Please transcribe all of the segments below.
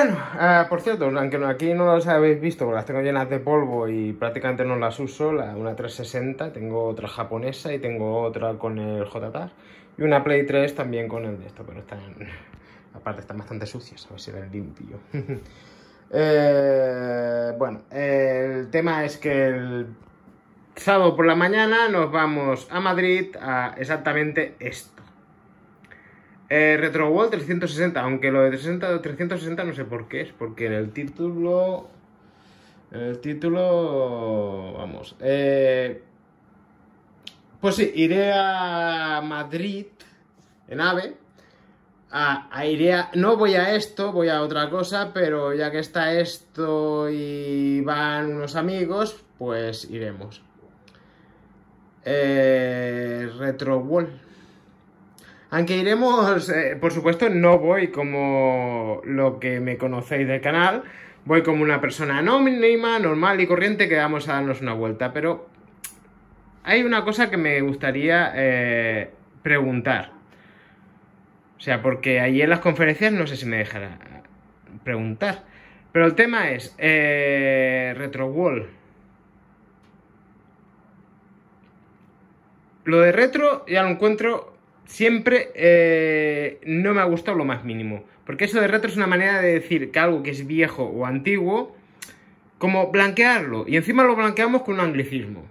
Bueno, eh, por cierto, aunque aquí no las habéis visto, porque las tengo llenas de polvo y prácticamente no las uso, la, una 360, tengo otra japonesa y tengo otra con el JTAG. y una Play 3 también con el de esto, pero están, aparte están bastante sucias, a ver si ven limpio. Eh, bueno, el tema es que el sábado por la mañana nos vamos a Madrid a exactamente esto. Eh, RetroWall 360, aunque lo de 360, 360 no sé por qué es, porque en el título... En el título... Vamos. Eh, pues sí, iré a Madrid en AVE. A, no voy a esto, voy a otra cosa, pero ya que está esto y van unos amigos, pues iremos. Eh, Retro aunque iremos, eh, por supuesto, no voy como lo que me conocéis del canal, voy como una persona anónima, normal y corriente que vamos a darnos una vuelta, pero hay una cosa que me gustaría eh, preguntar. O sea, porque allí en las conferencias no sé si me dejará preguntar. Pero el tema es, eh, RetroWall. Lo de retro ya lo encuentro siempre eh, no me ha gustado lo más mínimo. Porque eso de retro es una manera de decir que algo que es viejo o antiguo, como blanquearlo. Y encima lo blanqueamos con un anglicismo.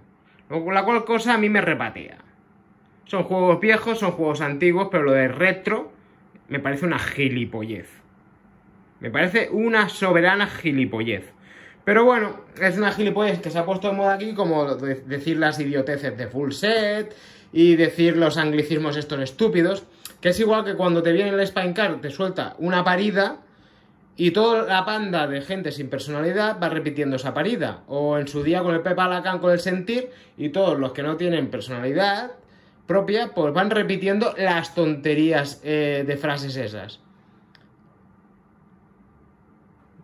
La cual cosa a mí me repatea. Son juegos viejos, son juegos antiguos, pero lo de retro me parece una gilipollez. Me parece una soberana gilipollez. Pero bueno, es una gilipollez que se ha puesto de moda aquí, como decir las idioteces de full set, y decir los anglicismos estos estúpidos, que es igual que cuando te viene el Spinecar, te suelta una parida y toda la panda de gente sin personalidad va repitiendo esa parida. O en su día con el Pepa Lacan con el sentir y todos los que no tienen personalidad propia, pues van repitiendo las tonterías eh, de frases esas.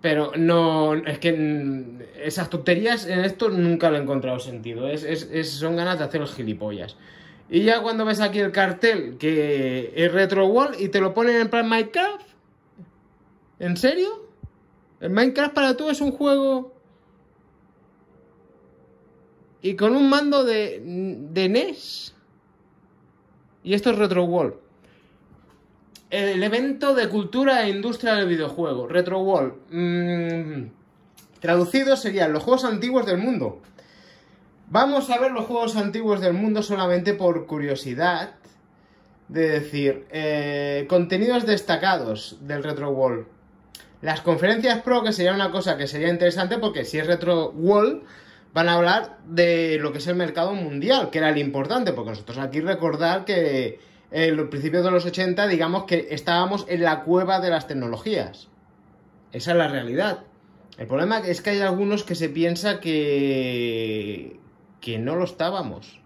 Pero no, es que mm, esas tonterías en esto nunca lo he encontrado sentido. Es, es, son ganas de hacer los gilipollas. Y ya cuando ves aquí el cartel que es Retro World y te lo ponen en plan Minecraft, ¿en serio? ¿El Minecraft para tú es un juego y con un mando de, de NES. Y esto es Retro World. El evento de cultura e industria del videojuego, Retro World. Mm, traducido serían los juegos antiguos del mundo. Vamos a ver los juegos antiguos del mundo solamente por curiosidad. De decir, eh, contenidos destacados del Retro Wall. Las conferencias pro, que sería una cosa que sería interesante porque si es Retro Wall, van a hablar de lo que es el mercado mundial, que era el importante, porque nosotros aquí recordar que en los principios de los 80, digamos que estábamos en la cueva de las tecnologías. Esa es la realidad. El problema es que hay algunos que se piensa que, que no lo estábamos.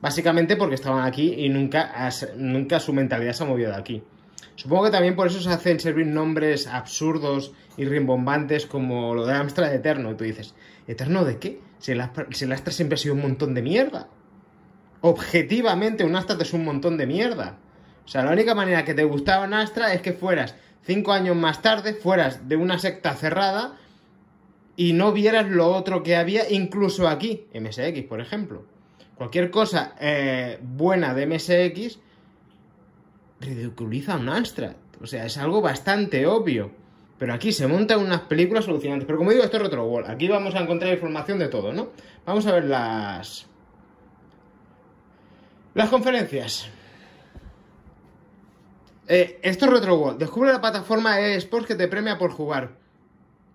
Básicamente porque estaban aquí y nunca, nunca su mentalidad se ha movido de aquí. Supongo que también por eso se hacen servir nombres absurdos y rimbombantes como lo de Amstrad Eterno. Y tú dices, ¿Eterno de qué? Si si el Astra siempre ha sido un montón de mierda. Objetivamente, un Astra es un montón de mierda. O sea, la única manera que te gustaba un Astra es que fueras cinco años más tarde, fueras de una secta cerrada y no vieras lo otro que había incluso aquí, MSX, por ejemplo. Cualquier cosa eh, buena de MSX ridiculiza un Amstrad. O sea, es algo bastante obvio. Pero aquí se montan unas películas solucionantes. Pero como digo, esto es Retroworld Aquí vamos a encontrar información de todo, ¿no? Vamos a ver las... Las conferencias. Eh, esto es RetroWall. Descubre la plataforma eSports que te premia por jugar.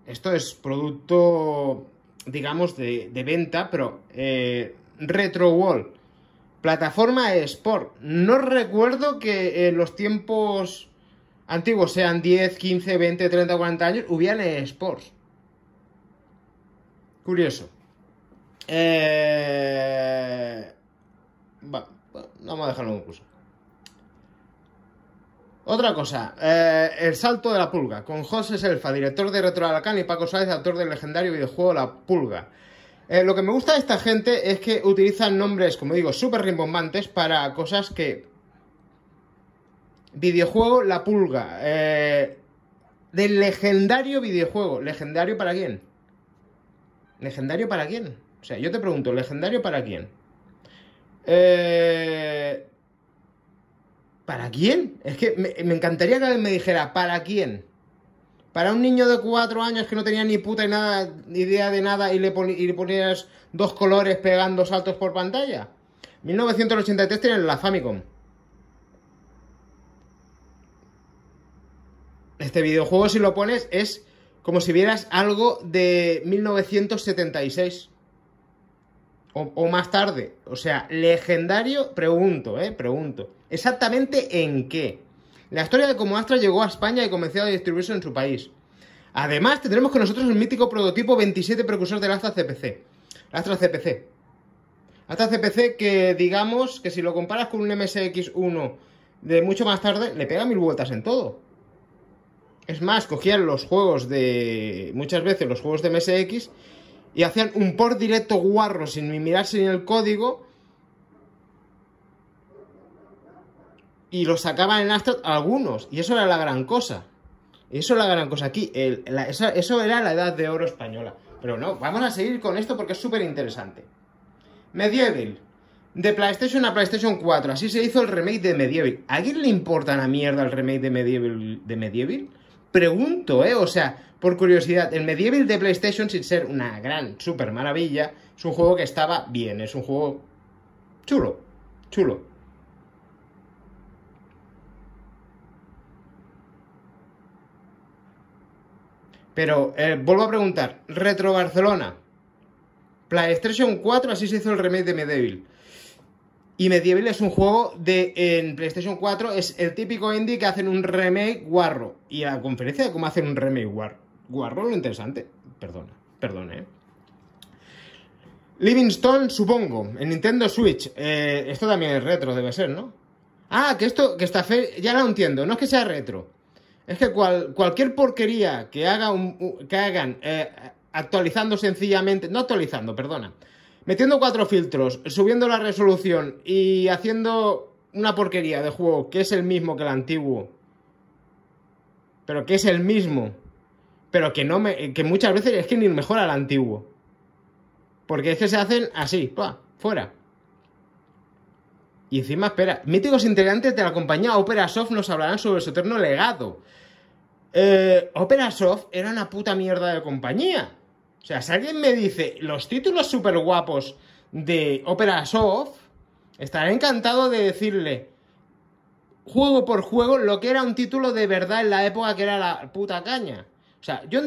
Esto es producto, digamos, de, venta, pero eh, Retro Wall. Plataforma Sport. No recuerdo que en los tiempos antiguos, sean 10, 15, 20, 30, 40 años, hubieran Sports. Curioso. Eh... vamos a dejarlo en curso. Otra cosa, eh, El Salto de la Pulga, con José Selfa, director de Retro Alacán y Paco Sáez, autor del legendario videojuego La Pulga. Eh, lo que me gusta de esta gente es que utilizan nombres, como digo, súper rimbombantes para cosas que... Videojuego La Pulga. Eh, del legendario videojuego. ¿Legendario para quién? ¿Legendario para quién? O sea, yo te pregunto, ¿legendario para quién? Eh... ¿Para quién? Es que me, encantaría que alguien me dijera, ¿para quién? Para un niño de cuatro años que no tenía ni puta nada, ni idea de nada y le, ponías dos colores pegando saltos por pantalla. 1983 tienen la Famicom. Este videojuego, si lo pones, es como si vieras algo de 1976. O, o más tarde. O sea, legendario, pregunto, eh, pregunto. Exactamente en qué. La historia de cómo Astra llegó a España y comenzó a distribuirse en su país. Además, tendremos con nosotros el mítico prototipo 27 precursor del Astra CPC. Astra CPC. Astra CPC que, digamos, que si lo comparas con un MSX1 de mucho más tarde, le pega mil vueltas en todo. Es más, cogían los juegos de... muchas veces los juegos de MSX y hacían un port directo guarro sin mirarse ni el código y los sacaban en Astro algunos, y eso era la gran cosa. Eso era la gran cosa aquí, eso, era la edad de oro española. Pero no, vamos a seguir con esto porque es súper interesante. Medieval. De PlayStation a PlayStation 4, así se hizo el remake de Medieval. ¿A quién le importa la mierda el remake de Medieval? De Medieval? Pregunto, ¿eh? O sea, por curiosidad, el Medieval de PlayStation, sin ser una gran súper maravilla, es un juego que estaba bien, es un juego chulo, chulo. Pero eh, vuelvo a preguntar, Retro Barcelona. PlayStation 4, así se hizo el remake de Medieval. Y Medieval es un juego de en PlayStation 4, es el típico indie que hacen un remake guarro. Y la conferencia de cómo hacen un remake guarro. Guarro lo interesante. Perdona, perdona, eh. Livingstone, supongo, en Nintendo Switch. Eh, esto también es retro, debe ser, ¿no? Ah, que esto, que está fe, ya lo entiendo, no es que sea retro. Es que cualquier porquería que, haga que hagan eh, actualizando sencillamente, no actualizando, perdona, metiendo cuatro filtros, subiendo la resolución y haciendo una porquería de juego que es el mismo que el antiguo, pero que es el mismo, pero que, no me, que muchas veces es que ni mejora el antiguo. Porque es que se hacen así, pa, fuera. Y encima, espera, míticos integrantes de la compañía Opera Soft nos hablarán sobre su eterno legado. Eh, Opera Soft era una puta mierda de compañía. O sea, si alguien me dice los títulos super guapos de Opera Soft, estaré encantado de decirle juego por juego lo que era un título de verdad en la época que era la puta caña. O sea, yo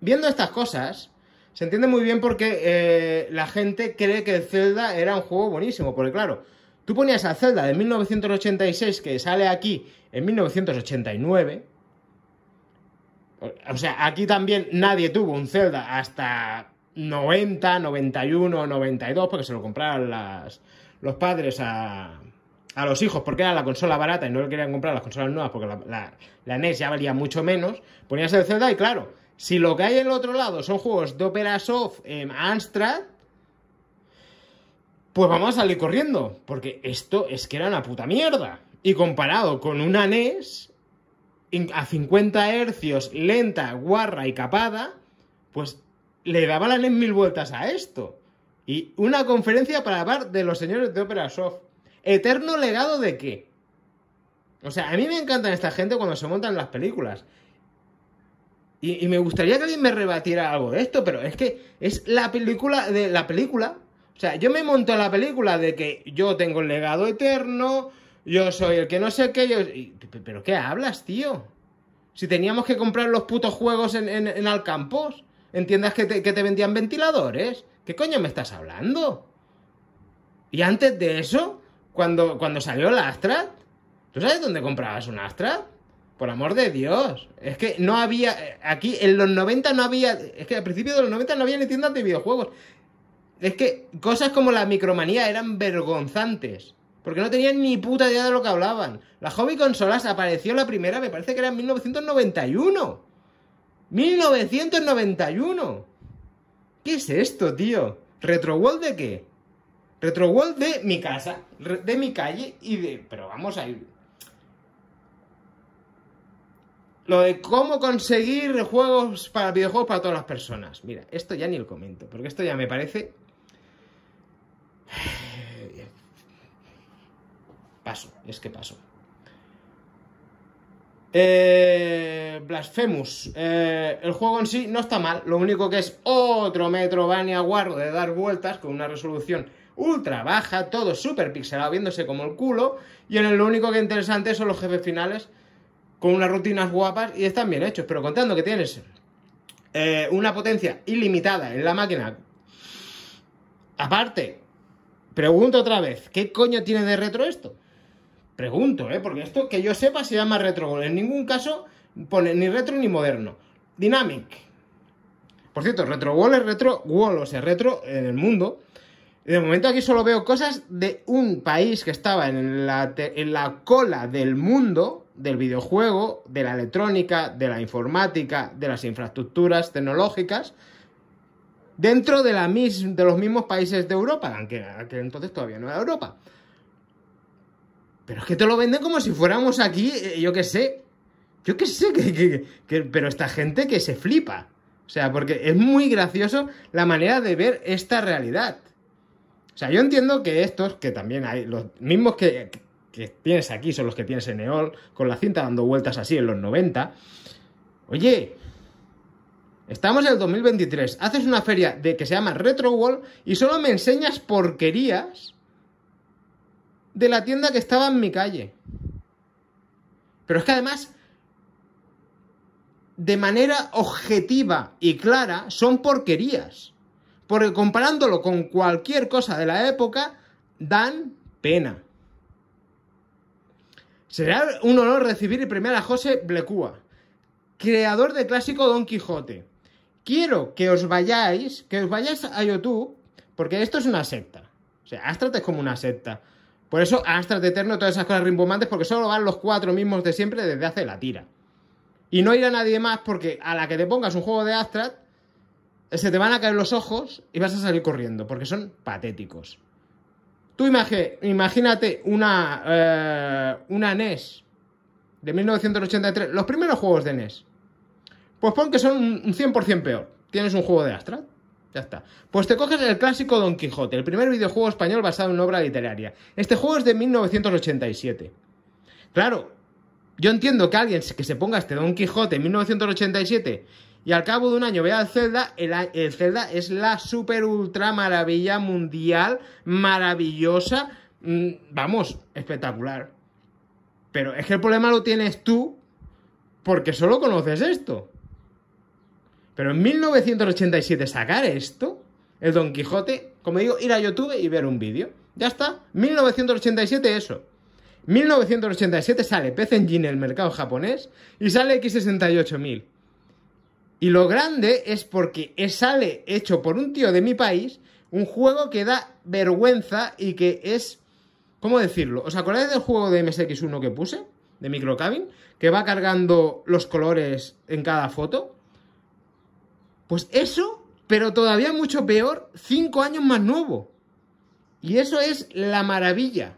viendo estas cosas, se entiende muy bien por qué eh, la gente cree que Zelda era un juego buenísimo, porque claro, Tú ponías a Zelda de 1986 que sale aquí en 1989. O sea, aquí también nadie tuvo un Zelda hasta 90, 91, 92, porque se lo compraron los padres a, a los hijos porque era la consola barata y no le querían comprar las consolas nuevas porque la, la, NES ya valía mucho menos, ponías el Zelda y claro, si lo que hay en el otro lado son juegos de Opera Soft, eh, em, Amstrad, pues vamos a salir corriendo, porque esto es que era una puta mierda. Y comparado con una NES, a 50 hercios, lenta, guarra y capada, pues le daba la NES mil vueltas a esto. Y una conferencia para hablar de los señores de Opera Soft. ¿Eterno legado de qué? O sea, a mí me encantan esta gente cuando se montan las películas. y, me gustaría que alguien me rebatiera algo de esto, pero es que es la película de la película o sea, yo me monto la película de que yo tengo el legado eterno, yo soy el que no sé qué, ¿Pero qué hablas, tío? Si teníamos que comprar los putos juegos en, en, en Alcampos, en que te, vendían ventiladores. ¿Qué coño me estás hablando? Y antes de eso, cuando, cuando salió la Astra, ¿tú sabes dónde comprabas un Astra? Por amor de Dios. Es que no había. Eh, aquí en los 90 no había. Es que al principio de los 90 no había ni tiendas de videojuegos. Es que cosas como la micromanía eran vergonzantes. Porque no tenían ni puta idea de lo que hablaban. La hobby consolas apareció la primera, me parece que era en 1991. 1991. ¿Qué es esto, tío? ¿Retroworld de qué? ¿Retroworld de mi casa, de mi calle y de... Pero vamos a ir... Lo de cómo conseguir juegos para videojuegos para todas las personas. Mira, esto ya ni lo comento, porque esto ya me parece eh, paso, es que paso. Eh, Blasphemous. Eh, el juego en sí no está mal. Lo único que es otro metro Metrovania guarro de dar vueltas con una resolución ultra baja, todo súper pixelado, viéndose como el culo. Y en lo único que interesante son los jefes finales con unas rutinas guapas y están bien hechos. Pero contando que tienes una potencia ilimitada en la máquina, aparte Pregunto otra vez, ¿qué coño tiene de retro esto? Pregunto, ¿eh? Porque esto, que yo sepa, se llama retro. En ningún caso pone ni retro ni moderno. Dynamic. Por cierto, retro wall es retro wall, o sea, retro en el mundo. De momento aquí solo veo cosas de un país que estaba en en la cola del mundo, del videojuego, de la electrónica, de la informática, de las infraestructuras tecnológicas dentro de, la de los mismos países de Europa, aunque entonces todavía no era Europa. Pero es que te lo venden como si fuéramos aquí, eh, yo qué sé. Yo qué sé, que, pero esta gente que se flipa. O sea, porque es muy gracioso la manera de ver esta realidad. O sea, yo entiendo que estos, que también hay, los mismos que, que tienes aquí son los que tienes en EOL, con la cinta dando vueltas así en los 90. Oye, Estamos en el 2023, haces una feria de que se llama Retro World y solo me enseñas porquerías de la tienda que estaba en mi calle. Pero es que además, de manera objetiva y clara, son porquerías. Porque comparándolo con cualquier cosa de la época, dan pena. Será un honor recibir y premiar a José Blecua, creador del clásico Don Quijote, quiero que os vayáis, que os vayáis a YouTube, porque esto es una secta. O sea, Astrat es como una secta. Por eso Astrat Eterno, todas esas cosas rimbombantes, porque solo van los cuatro mismos de siempre desde hace la tira. Y no irá nadie más porque a la que te pongas un juego de Astrat, se te van a caer los ojos y vas a salir corriendo, porque son patéticos. Tú imagínate una, eh, una NES de 1983, los primeros juegos de NES pues pon que son un 100% peor. Tienes un juego de Astra. Ya está. Pues te coges el clásico Don Quijote, el primer videojuego español basado en obra literaria. Este juego es de 1987. Claro, yo entiendo que alguien que se ponga este Don Quijote en 1987 y al cabo de un año vea el Zelda, el, el Zelda es la super ultra maravilla mundial, maravillosa, mm, vamos, espectacular. Pero es que el problema lo tienes tú porque solo conoces esto. Pero en 1987 sacar esto, el Don Quijote, como digo, ir a YouTube y ver un vídeo. Ya está, 1987 eso. 1987 sale PC Engine en el mercado japonés y sale X68000. Y lo grande es porque sale hecho por un tío de mi país, un juego que da vergüenza y que es... ¿Cómo decirlo? ¿Os acordáis del juego de MSX1 que puse? De Microcabin, que va cargando los colores en cada foto. Pues eso, pero todavía mucho peor, cinco años más nuevo. Y eso es la maravilla.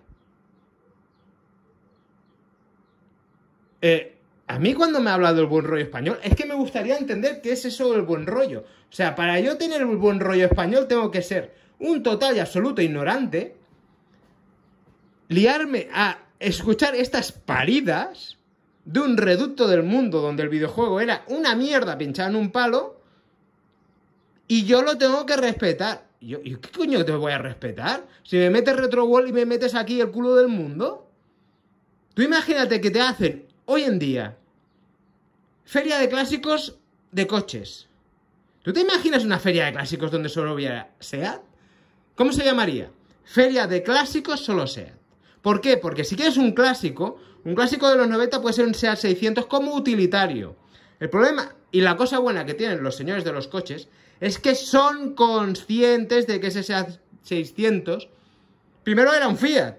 Eh, a mí cuando me ha hablado el buen rollo español, es que me gustaría entender qué es eso del buen rollo. O sea, para yo tener el buen rollo español tengo que ser un total y absoluto ignorante, liarme a escuchar estas paridas de un reducto del mundo donde el videojuego era una mierda pinchada en un palo y yo lo tengo que respetar. ¿y ¿Qué coño te voy a respetar? Si me metes retrowall y me metes aquí el culo del mundo. Tú imagínate que te hacen hoy en día feria de clásicos de coches. ¿Tú te imaginas una feria de clásicos donde solo hubiera SEAT? ¿Cómo se llamaría? Feria de clásicos solo SEAT. ¿Por qué? Porque si quieres un clásico, un clásico de los 90 puede ser un SEAT 600 como utilitario. El problema y la cosa buena que tienen los señores de los coches es que son conscientes de que ese sea 600 primero era un Fiat,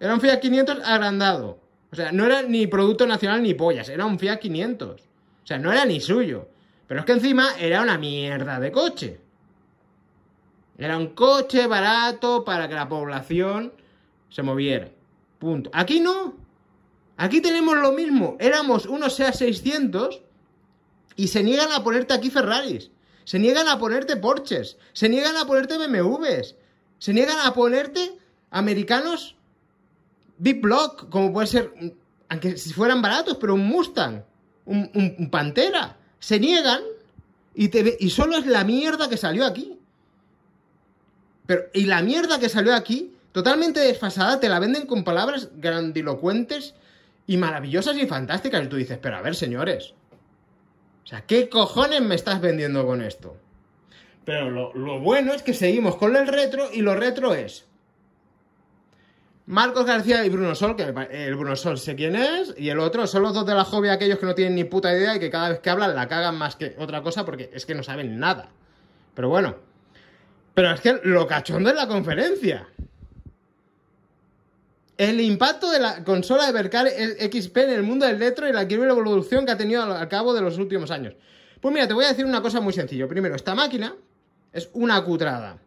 era un Fiat 500 agrandado. O sea, no era ni producto nacional ni pollas, era un Fiat 500. O sea, no era ni suyo. Pero es que encima era una mierda de coche. Era un coche barato para que la población se moviera. Punto. Aquí no. Aquí tenemos lo mismo. Éramos unos SEA 600 y se niegan a ponerte aquí Ferraris se niegan a ponerte Porsches, se niegan a ponerte BMWs, se niegan a ponerte americanos Big Block, como puede ser, aunque si fueran baratos, pero un Mustang, un, Pantera, se niegan y, te, y solo es la mierda que salió aquí. Pero, y la mierda que salió aquí, totalmente desfasada, te la venden con palabras grandilocuentes y maravillosas y fantásticas. Y tú dices, pero a ver, señores, o sea, ¿qué cojones me estás vendiendo con esto? Pero lo, bueno es que seguimos con el retro y lo retro es Marcos García y Bruno Sol, que el Bruno Sol sé quién es, y el otro son los dos de la jovia aquellos que no tienen ni puta idea y que cada vez que hablan la cagan más que otra cosa porque es que no saben nada. Pero bueno, pero es que lo cachondo es la conferencia. El impacto de la consola de Berkale XP en el mundo del retro y la increíble evolución que ha tenido al cabo de los últimos años. Pues mira, te voy a decir una cosa muy sencilla. Primero, esta máquina es una cutrada.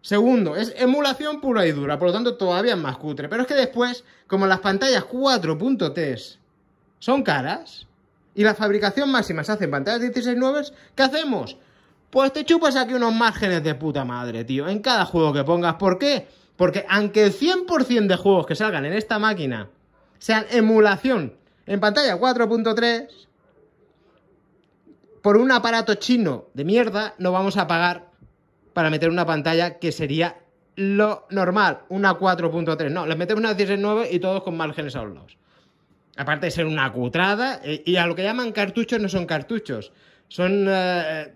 Segundo, es emulación pura y dura, por lo tanto todavía es más cutre. Pero es que después, como las pantallas 4.3 son caras y la fabricación máxima se hace en pantallas 16.9, ¿qué hacemos? Pues te chupas aquí unos márgenes de puta madre, tío, en cada juego que pongas. ¿Por qué? Porque aunque el 100% de juegos que salgan en esta máquina sean emulación en pantalla 4.3, por un aparato chino de mierda no vamos a pagar para meter una pantalla que sería lo normal, una 4.3. No, les metemos una 16.9 y todos con márgenes a los lados. Aparte de ser una cutrada, eh, y a lo que llaman cartuchos no son cartuchos, son... Eh,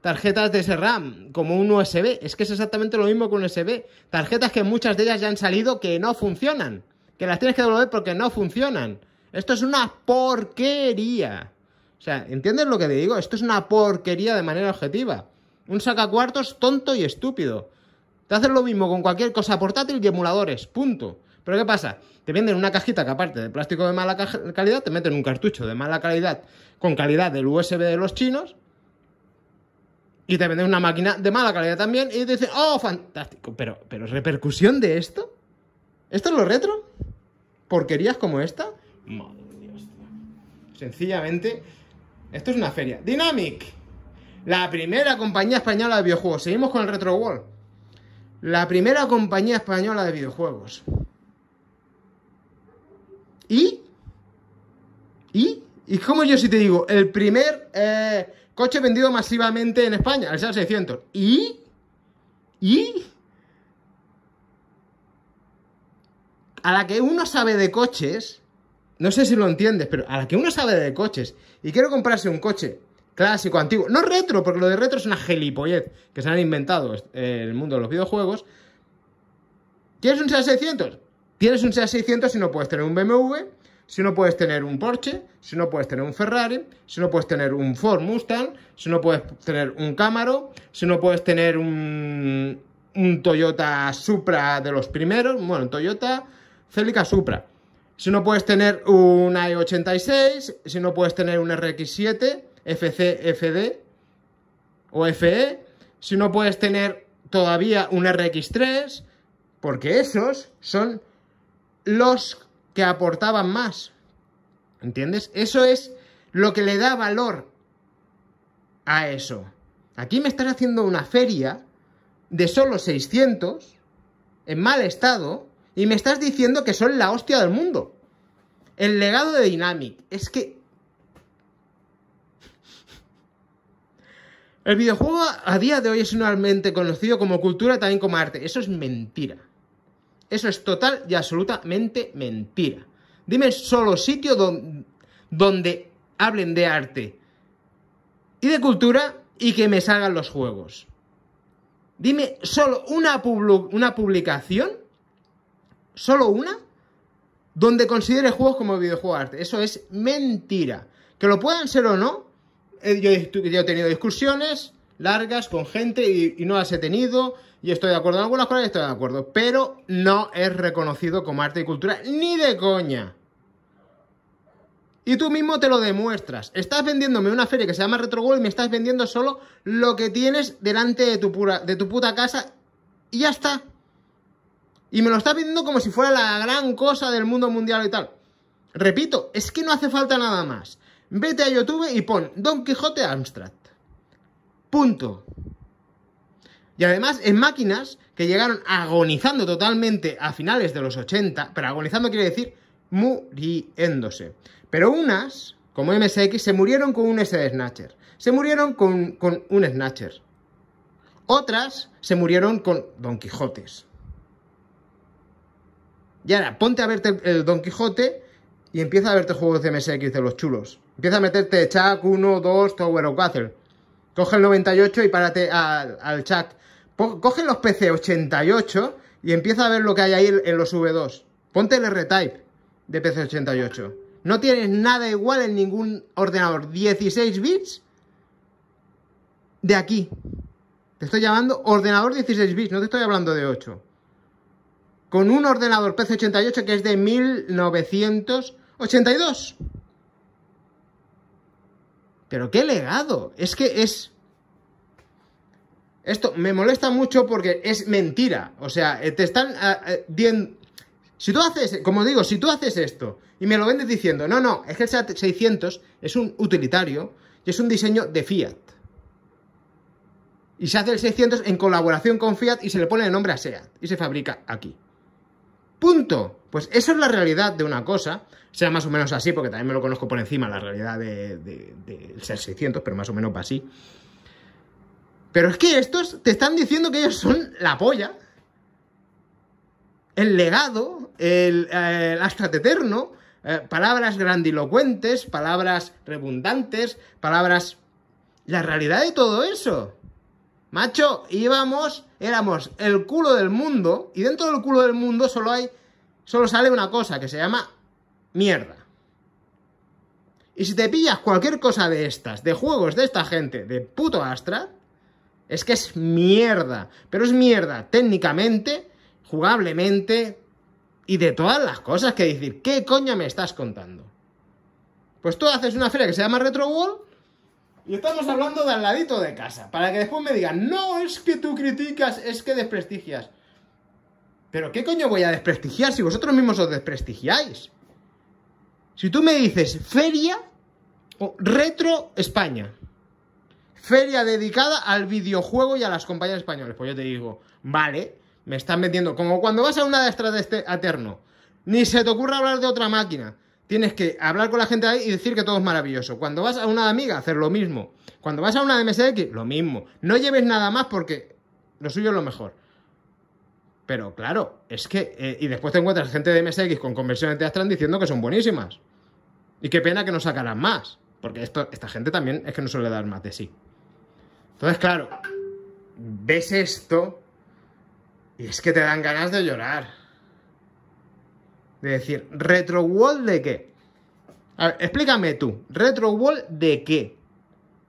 tarjetas de SRAM como un USB. Es que es exactamente lo mismo que un USB. Tarjetas que muchas de ellas ya han salido que no funcionan. Que las tienes que devolver porque no funcionan. Esto es una porquería. O sea, ¿entiendes lo que te digo? Esto es una porquería de manera objetiva. Un sacacuartos tonto y estúpido. Te hacen lo mismo con cualquier cosa portátil y emuladores. Punto. Pero ¿qué pasa? Te venden una cajita que aparte de plástico de mala calidad, te meten un cartucho de mala calidad con calidad del USB de los chinos y te venden una máquina de mala calidad también y te dicen, oh, fantástico. Pero, pero repercusión de esto. ¿Esto es lo retro? ¿Porquerías como esta? Madre Sencillamente, esto es una feria. Dynamic, la primera compañía española de videojuegos. Seguimos con el Retro World. La primera compañía española de videojuegos. ¿Y? ¿Y? ¿Y cómo yo si te digo? El primer... Eh, Coche vendido masivamente en España, el SEAT 600. ¿Y? ¿Y? A la que uno sabe de coches, no sé si lo entiendes, pero a la que uno sabe de coches y quiero comprarse un coche clásico, antiguo, no retro, porque lo de retro es una gelipollez que se han inventado en el mundo de los videojuegos. ¿Quieres un SEAT 600? Tienes un SEAT 600 y no puedes tener un BMW si no puedes tener un Porsche, si no puedes tener un Ferrari, si no puedes tener un Ford Mustang, si no puedes tener un Camaro, si no puedes tener un, Toyota Supra de los primeros, bueno, Toyota Celica Supra. Si no puedes tener un i86, si no puedes tener un RX7, FC, FD o FE, si no puedes tener todavía un RX3, porque esos son los que aportaban más. ¿Entiendes? Eso es lo que le da valor a eso. Aquí me estás haciendo una feria de solo 600, en mal estado, y me estás diciendo que son la hostia del mundo. El legado de Dynamic. Es que... El videojuego a día de hoy es normalmente conocido como cultura, también como arte. Eso es mentira. Eso es total y absolutamente mentira. Dime solo sitio donde, hablen de arte y de cultura y que me salgan los juegos. Dime solo una, una publicación, solo una, donde considere juegos como videojuego arte. Eso es mentira. Que lo puedan ser o no, eh, yo he tenido discusiones largas con gente y, no las he tenido y estoy de acuerdo en algunas cosas, estoy de acuerdo, pero no es reconocido como arte y cultura ni de coña. Y tú mismo te lo demuestras. Estás vendiéndome una feria que se llama RetroGold y me estás vendiendo solo lo que tienes delante de tu, pura, de tu puta casa y ya está. Y me lo estás vendiendo como si fuera la gran cosa del mundo mundial y tal. Repito, es que no hace falta nada más. Vete a YouTube y pon Don Quijote Amstrad Punto. Y además en máquinas que llegaron agonizando totalmente a finales de los 80, pero agonizando quiere decir muriéndose. Pero unas, como MSX, se murieron con un S-Snatcher. Se murieron con, un Snatcher. Otras se murieron con Don Quijotes. Y ahora, ponte a verte el Don Quijote y empieza a verte juegos de MSX de los chulos. Empieza a meterte Chuck 1, 2, Tower of Castle. Coge el 98 y párate al, chat. Coge los PC88 y empieza a ver lo que hay ahí en los V2. Ponte el R-Type de PC88. No tienes nada igual en ningún ordenador 16 bits de aquí. Te estoy llamando ordenador 16 bits, no te estoy hablando de 8. Con un ordenador PC88 que es de 1982. Pero qué legado. Es que es... Esto me molesta mucho porque es mentira. O sea, eh, te están... Ah, eh, si tú haces, como digo, si tú haces esto y me lo vendes diciendo, no, no, es que el SEAT 600 es un utilitario y es un diseño de Fiat. Y se hace el 600 en colaboración con Fiat y se le pone el nombre a SEAT y se fabrica aquí. Punto. Pues esa es la realidad de una cosa, sea más o menos así, porque también me lo conozco por encima, la realidad del de, ser 600, pero más o menos va así. Pero es que estos te están diciendo que ellos son la polla, el legado, el, eh, el eterno, eh, palabras grandilocuentes, palabras redundantes, palabras... La realidad de todo eso. Macho, íbamos, éramos el culo del mundo, y dentro del culo del mundo solo hay, solo sale una cosa que se llama mierda. Y si te pillas cualquier cosa de estas, de juegos de esta gente, de puto Astra, es que es mierda. Pero es mierda técnicamente, jugablemente y de todas las cosas que decir, ¿qué coña me estás contando? Pues tú haces una feria que se llama Retro World y estamos hablando de al ladito de casa. Para que después me digan, no, es que tú criticas, es que desprestigias. Pero ¿qué coño voy a desprestigiar si vosotros mismos os desprestigiáis? Si tú me dices feria o retro España. Feria dedicada al videojuego y a las compañías españoles. Pues yo te digo, vale, me están metiendo. Como cuando vas a una de estas de este Aterno. Ni se te ocurra hablar de otra máquina. Tienes que hablar con la gente ahí y decir que todo es maravilloso. Cuando vas a una amiga, hacer lo mismo. Cuando vas a una de MSX, lo mismo. No lleves nada más porque lo suyo es lo mejor. Pero claro, es que. Eh, y después te encuentras gente de MSX con conversiones de Astran diciendo que son buenísimas. Y qué pena que no sacaran más. Porque esto, esta gente también es que no suele dar más de sí. Entonces, claro, ves esto y es que te dan ganas de llorar. De decir, retro World de qué? A ver, explícame tú, retro world de qué?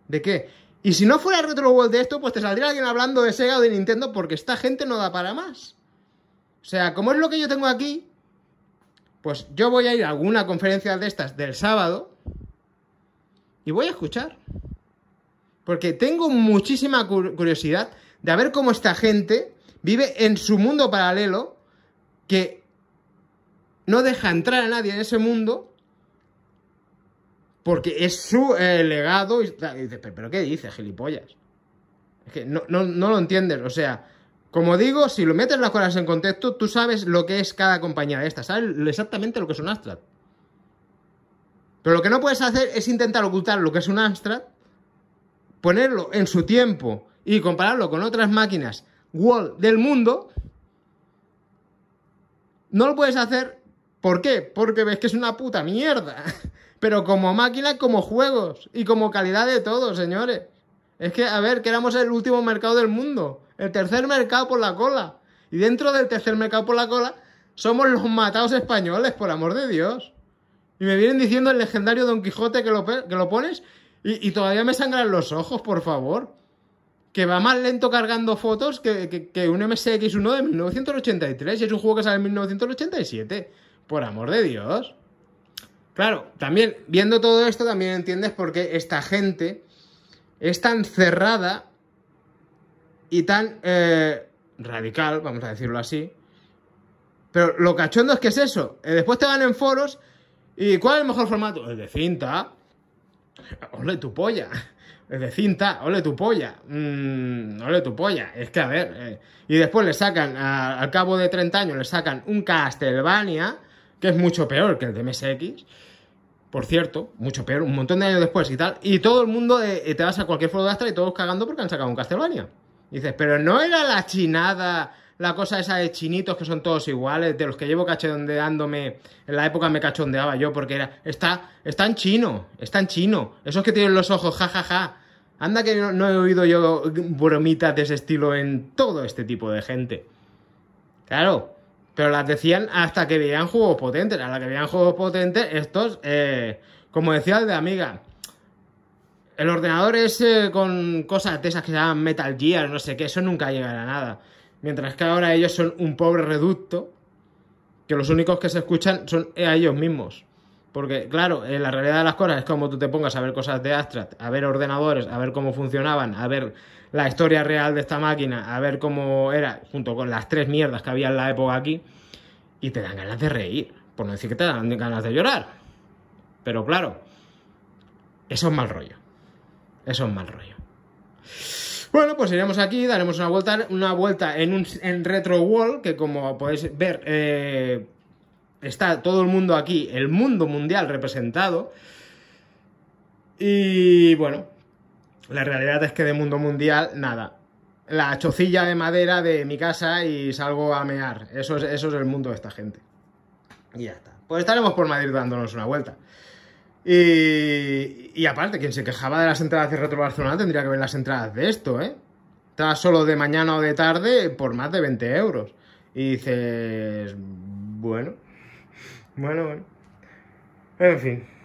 ¿De qué? Y si no fuera retro world de esto, pues te saldría alguien hablando de Sega o de Nintendo porque esta gente no da para más. O sea, como es lo que yo tengo aquí, pues yo voy a ir a alguna conferencia de estas del sábado y voy a escuchar. Porque tengo muchísima curiosidad de ver cómo esta gente vive en su mundo paralelo que no deja entrar a nadie en ese mundo porque es su eh, legado. ¿Pero, qué dices, gilipollas? Es que no, lo entiendes, o sea... Como digo, si lo metes las cosas en contexto, tú sabes lo que es cada compañía de estas, sabes exactamente lo que es un Astra. Pero lo que no puedes hacer es intentar ocultar lo que es un Astra, ponerlo en su tiempo y compararlo con otras máquinas Wall del mundo. No lo puedes hacer ¿Por qué? Porque ves que es una puta mierda. Pero como máquina, como juegos y como calidad de todo, señores. Es que, a ver, que éramos el último mercado del mundo. El tercer mercado por la cola. Y dentro del tercer mercado por la cola, somos los matados españoles, por amor de Dios. Y me vienen diciendo el legendario Don Quijote que lo, pones y, todavía me sangran los ojos, por favor. Que va más lento cargando fotos que, que un MSX1 de 1983 y es un juego que sale en 1987. Por amor de Dios. Claro, también, viendo todo esto, también entiendes por qué esta gente es tan cerrada y tan eh, radical, vamos a decirlo así. Pero lo cachondo es que es eso. Eh, después te van en foros y ¿cuál es el mejor formato? El de cinta. Ole tu polla. es de cinta, ole tu polla. Mm, ole tu polla. Es que a ver. Eh, y después le sacan, al cabo de 30 años, le sacan un Castlevania que es mucho peor que el de MSX, por cierto, mucho peor, un montón de años después y tal, y todo el mundo eh, te vas a cualquier foro de Astra y todos cagando porque han sacado un Castlevania. dices, pero no era la chinada, la cosa esa de chinitos que son todos iguales, de los que llevo cachondeándome, en la época me cachondeaba yo porque era, está, está en chino, está en chino, esos que tienen los ojos, jajaja. Ja, ja. Anda que no he oído yo bromitas de ese estilo en todo este tipo de gente. Claro, pero las decían hasta que veían juegos potentes. A la que veían juegos potentes, estos, eh, como decía el de Amiga, el ordenador es con cosas de esas que se llaman Metal Gear, no sé qué, eso nunca llegará a nada. Mientras que ahora ellos son un pobre reducto, que los únicos que se escuchan son a ellos mismos. Porque, claro, en la realidad de las cosas es como tú te pongas a ver cosas de Astra, a ver ordenadores, a ver cómo funcionaban, a ver la historia real de esta máquina, a ver cómo era, junto con las tres mierdas que había en la época aquí, y te dan ganas de reír, por no decir que te dan ganas de llorar. Pero claro, eso es mal rollo. Eso es mal rollo. Bueno, pues iremos aquí, daremos una vuelta, una vuelta en, un, Retro Wall, que como podéis ver, eh, está todo el mundo aquí, el mundo mundial representado. Y bueno, la realidad es que de mundo mundial, nada. La chocilla de madera de mi casa y salgo a mear. Eso es, eso es el mundo de esta gente. Y ya está. Pues estaremos por Madrid dándonos una vuelta. Y, aparte, quien se quejaba de las entradas de Retro Barcelona tendría que ver las entradas de esto, ¿eh? Está solo de mañana o de tarde por más de 20 euros. Y dices, bueno, bueno, bueno. En fin.